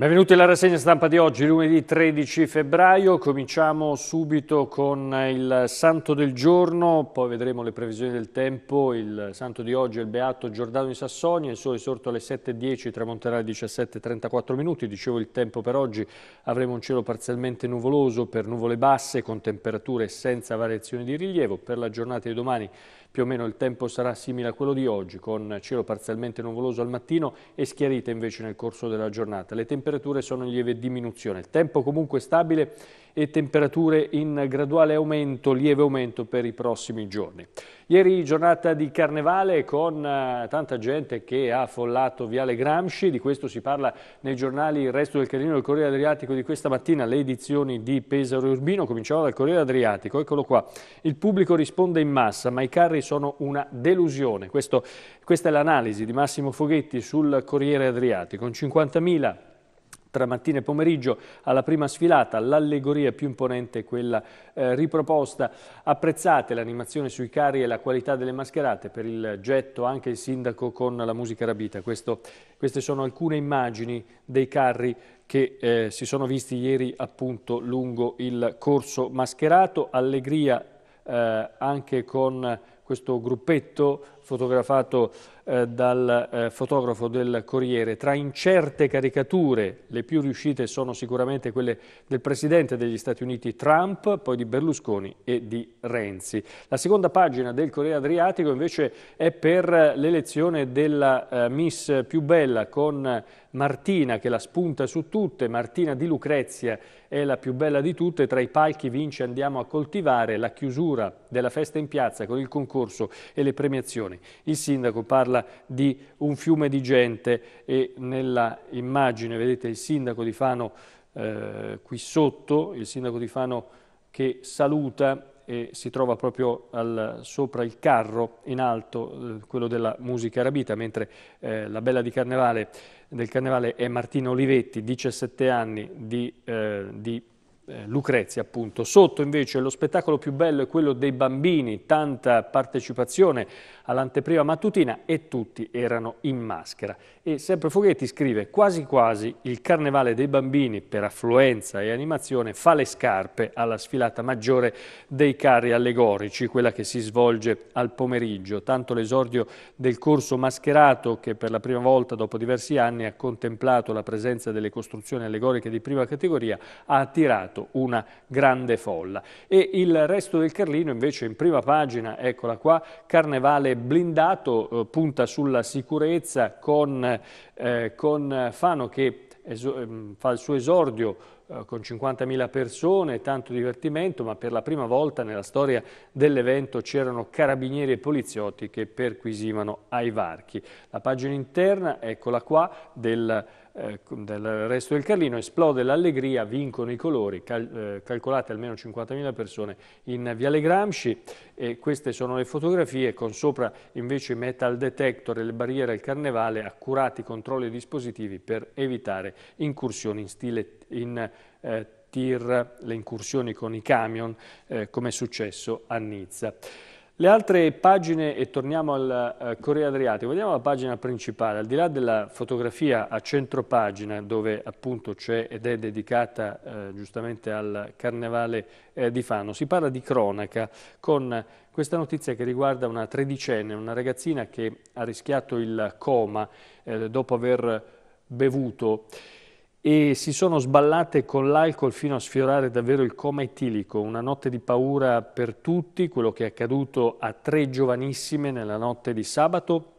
Benvenuti alla rassegna stampa di oggi, lunedì 13 febbraio. Cominciamo subito con il santo del giorno, poi vedremo le previsioni del tempo. Il santo di oggi è il beato Giordano di Sassonia, il sole sorto alle 7.10, tramonterà alle 17.34 minuti. Dicevo il tempo per oggi, avremo un cielo parzialmente nuvoloso per nuvole basse con temperature senza variazioni di rilievo. Per la giornata di domani più o meno il tempo sarà simile a quello di oggi, con cielo parzialmente nuvoloso al mattino e schiarite invece nel corso della giornata. Le temperature sono in lieve diminuzione. Il tempo comunque stabile e temperature in graduale aumento, lieve aumento per i prossimi giorni. Ieri giornata di carnevale con eh, tanta gente che ha affollato Viale Gramsci, di questo si parla nei giornali Il Resto del Carino del Corriere Adriatico di questa mattina, le edizioni di Pesaro e Urbino, cominciamo dal Corriere Adriatico, eccolo qua. Il pubblico risponde in massa, ma i carri sono una delusione. Questo, questa è l'analisi di Massimo Foghetti sul Corriere Adriatico, 50.000 tra mattina e pomeriggio alla prima sfilata l'allegoria più imponente è quella eh, riproposta. Apprezzate l'animazione sui carri e la qualità delle mascherate per il getto anche il sindaco con la musica rabita. Questo, queste sono alcune immagini dei carri che eh, si sono visti ieri appunto lungo il corso mascherato. Allegria eh, anche con questo gruppetto fotografato eh, dal eh, fotografo del Corriere. Tra incerte caricature, le più riuscite sono sicuramente quelle del Presidente degli Stati Uniti Trump, poi di Berlusconi e di Renzi. La seconda pagina del Corriere Adriatico invece è per l'elezione della eh, Miss più bella con Martina che la spunta su tutte, Martina di Lucrezia è la più bella di tutte, tra i palchi vince Andiamo a coltivare, la chiusura della festa in piazza con il concorso e le premiazioni. Il sindaco parla di un fiume di gente e nella immagine vedete il sindaco di Fano eh, qui sotto, il sindaco di Fano che saluta e si trova proprio al, sopra il carro in alto, eh, quello della musica arabita, mentre eh, la bella di carnevale, del carnevale è Martino Olivetti, 17 anni di, eh, di eh, Lucrezia appunto. Sotto invece lo spettacolo più bello è quello dei bambini, tanta partecipazione all'anteprima mattutina e tutti erano in maschera. E sempre Foghetti scrive quasi quasi il carnevale dei bambini per affluenza e animazione fa le scarpe alla sfilata maggiore dei carri allegorici, quella che si svolge al pomeriggio. Tanto l'esordio del corso mascherato che per la prima volta dopo diversi anni ha contemplato la presenza delle costruzioni allegoriche di prima categoria ha attirato intanto una grande folla. E il resto del Carlino invece in prima pagina, eccola qua, Carnevale blindato, eh, punta sulla sicurezza con, eh, con Fano che ehm, fa il suo esordio eh, con 50.000 persone, tanto divertimento, ma per la prima volta nella storia dell'evento c'erano carabinieri e poliziotti che perquisivano ai varchi. La pagina interna, eccola qua, del, eh, del resto del Carlino, esplode l'allegria, vincono i colori, cal eh, calcolate almeno 50.000 persone in Viale Gramsci e queste sono le fotografie con sopra invece metal detector e le barriere al carnevale, accurati controlli e dispositivi per evitare incursioni in stile in eh, tir, le incursioni con i camion, eh, come è successo a Nizza. Le altre pagine, e torniamo al eh, Corriere Adriatico, vediamo la pagina principale, al di là della fotografia a centro pagina dove appunto c'è ed è dedicata eh, giustamente al Carnevale eh, di Fano, si parla di cronaca con questa notizia che riguarda una tredicenne, una ragazzina che ha rischiato il coma eh, dopo aver bevuto e si sono sballate con l'alcol fino a sfiorare davvero il coma etilico, una notte di paura per tutti, quello che è accaduto a tre giovanissime nella notte di sabato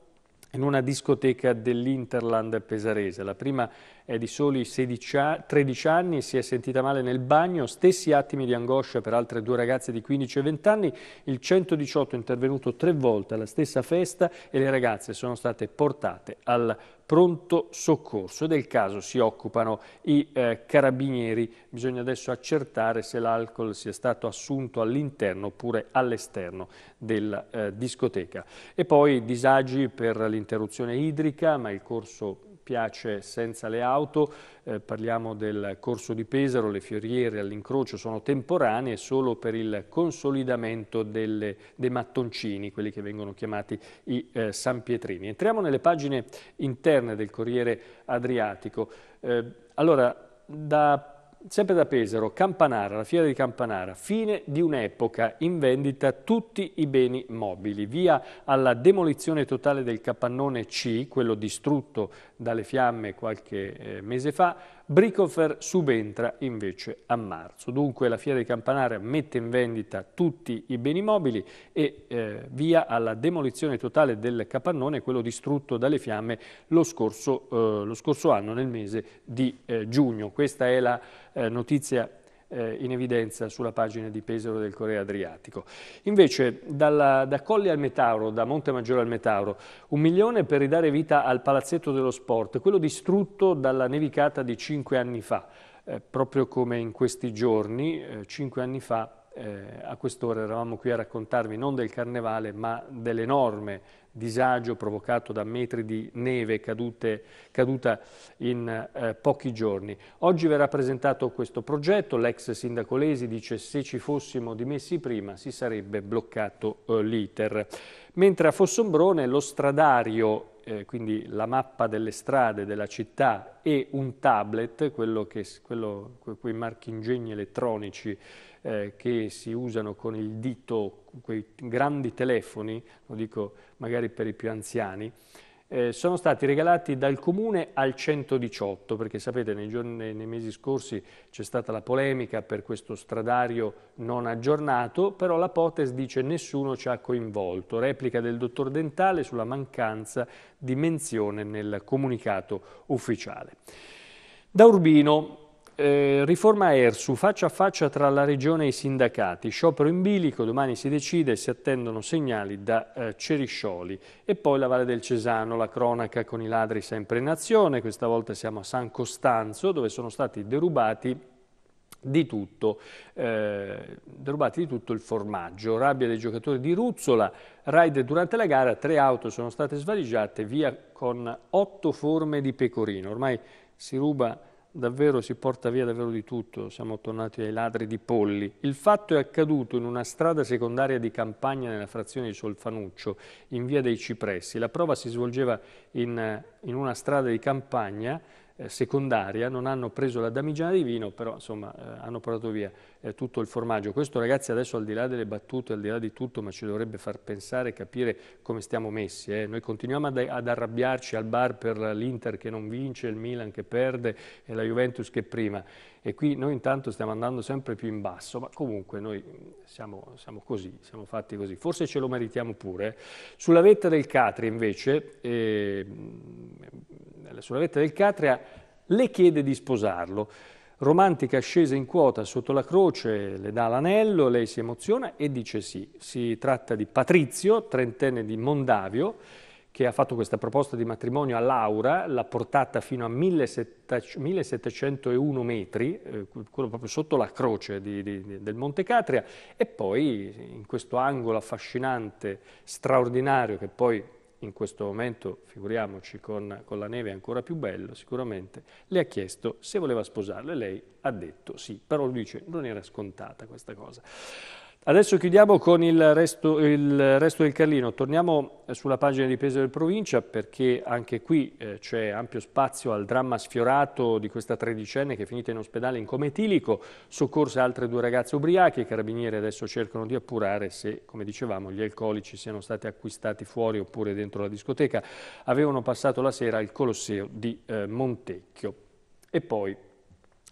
in una discoteca dell'Interland pesarese. La prima è di soli 16, 13 anni, si è sentita male nel bagno, stessi attimi di angoscia per altre due ragazze di 15 e 20 anni, il 118 è intervenuto tre volte alla stessa festa e le ragazze sono state portate al pronto soccorso. Del caso si occupano i eh, carabinieri, bisogna adesso accertare se l'alcol sia stato assunto all'interno oppure all'esterno della eh, discoteca. E poi disagi per l'interruzione idrica, ma il corso piace senza le auto, eh, parliamo del corso di Pesaro, le fioriere all'incrocio sono temporanee solo per il consolidamento delle, dei mattoncini, quelli che vengono chiamati i eh, San Pietrini. Entriamo nelle pagine interne del Corriere Adriatico. Eh, allora, da sempre da Pesaro, Campanara, la fiera di Campanara, fine di un'epoca, in vendita tutti i beni mobili, via alla demolizione totale del capannone C, quello distrutto dalle fiamme qualche eh, mese fa, Bricofer subentra invece a marzo. Dunque la fiera di Campanara mette in vendita tutti i beni mobili e eh, via alla demolizione totale del capannone, quello distrutto dalle fiamme lo scorso, eh, lo scorso anno nel mese di eh, giugno. Questa è la eh, notizia eh, in evidenza sulla pagina di Pesaro del Corriere Adriatico. Invece dalla, da Colli al Metauro, da Monte Maggiore al Metauro, un milione per ridare vita al palazzetto dello sport, quello distrutto dalla nevicata di cinque anni fa. Eh, proprio come in questi giorni, eh, cinque anni fa, eh, a quest'ora eravamo qui a raccontarvi non del carnevale ma dell'enorme disagio provocato da metri di neve cadute, caduta in eh, pochi giorni. Oggi verrà presentato questo progetto, l'ex sindaco Lesi dice se ci fossimo dimessi prima si sarebbe bloccato eh, l'iter. Mentre a Fossombrone lo stradario eh, quindi la mappa delle strade della città e un tablet, quello che, quello, que, quei marchingegni elettronici eh, che si usano con il dito, quei grandi telefoni, lo dico magari per i più anziani, eh, sono stati regalati dal Comune al 118, perché sapete nei, giorni, nei mesi scorsi c'è stata la polemica per questo stradario non aggiornato, però la Potes dice nessuno ci ha coinvolto, replica del dottor Dentale sulla mancanza di menzione nel comunicato ufficiale. Da Urbino eh, riforma ERSU, faccia a faccia tra la Regione e i sindacati, sciopero in bilico, domani si decide, si attendono segnali da eh, Ceriscioli. E poi la Valle del Cesano, la cronaca con i ladri sempre in azione, questa volta siamo a San Costanzo dove sono stati derubati di tutto, eh, derubati di tutto il formaggio. Rabbia dei giocatori di Ruzzola, raid durante la gara, tre auto sono state svaligiate, via con otto forme di pecorino. Ormai si ruba davvero si porta via davvero di tutto, siamo tornati ai ladri di polli. Il fatto è accaduto in una strada secondaria di campagna nella frazione di Solfanuccio, in via dei Cipressi. La prova si svolgeva in, eh, in una strada di campagna eh, secondaria, non hanno preso la damigiana di vino, però insomma eh, hanno portato via eh, tutto il formaggio. Questo ragazzi adesso al di là delle battute, al di là di tutto, ma ci dovrebbe far pensare e capire come stiamo messi. Eh. Noi continuiamo ad, ad, arrabbiarci al bar per l'Inter che non vince, il Milan che perde e la Juventus che prima. E qui noi intanto stiamo andando sempre più in basso, ma comunque noi mm, siamo, siamo così, siamo fatti così. Forse ce lo meritiamo pure. Sulla vetta del Catria invece, ehm, sulla vetta del Catria le chiede di sposarlo. Romantica scesa in quota sotto la croce, le dà l'anello, lei si emoziona e dice sì. Si tratta di Patrizio, trentenne di Mondavio, che ha fatto questa proposta di matrimonio a Laura, l'ha portata fino a 1701 metri, eh, quello proprio sotto la croce di, di, del Monte Catria, e poi in questo angolo affascinante, straordinario, che poi in questo momento, figuriamoci, con, con la neve è ancora più bello sicuramente, le ha chiesto se voleva sposarlo e lei ha detto sì, però lui dice non era scontata questa cosa. Adesso chiudiamo con il resto, il resto, del Carlino, torniamo sulla pagina di peso del provincia perché anche qui eh, c'è ampio spazio al dramma sfiorato di questa tredicenne che è finita in ospedale in cometilico, soccorse altre due ragazze ubriache, i carabinieri adesso cercano di appurare se, come dicevamo, gli alcolici siano stati acquistati fuori oppure dentro la discoteca, avevano passato la sera al Colosseo di eh, Montecchio. E poi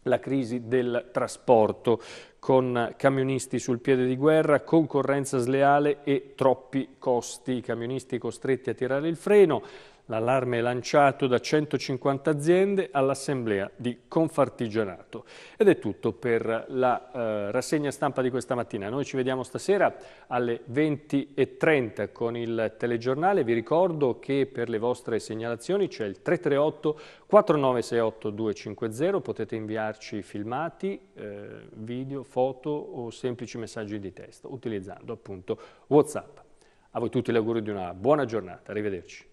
la crisi del trasporto con camionisti sul piede di guerra, concorrenza sleale e troppi costi. I camionisti costretti a tirare il freno, L'allarme è lanciato da 150 aziende all'assemblea di Confartigianato. Ed è tutto per la eh, rassegna stampa di questa mattina. Noi ci vediamo stasera alle 20.30 con il telegiornale. Vi ricordo che per le vostre segnalazioni c'è il 338 4968 250. Potete inviarci filmati, eh, video, foto o semplici messaggi di testo utilizzando appunto Whatsapp. A voi tutti gli auguri di una buona giornata. Arrivederci.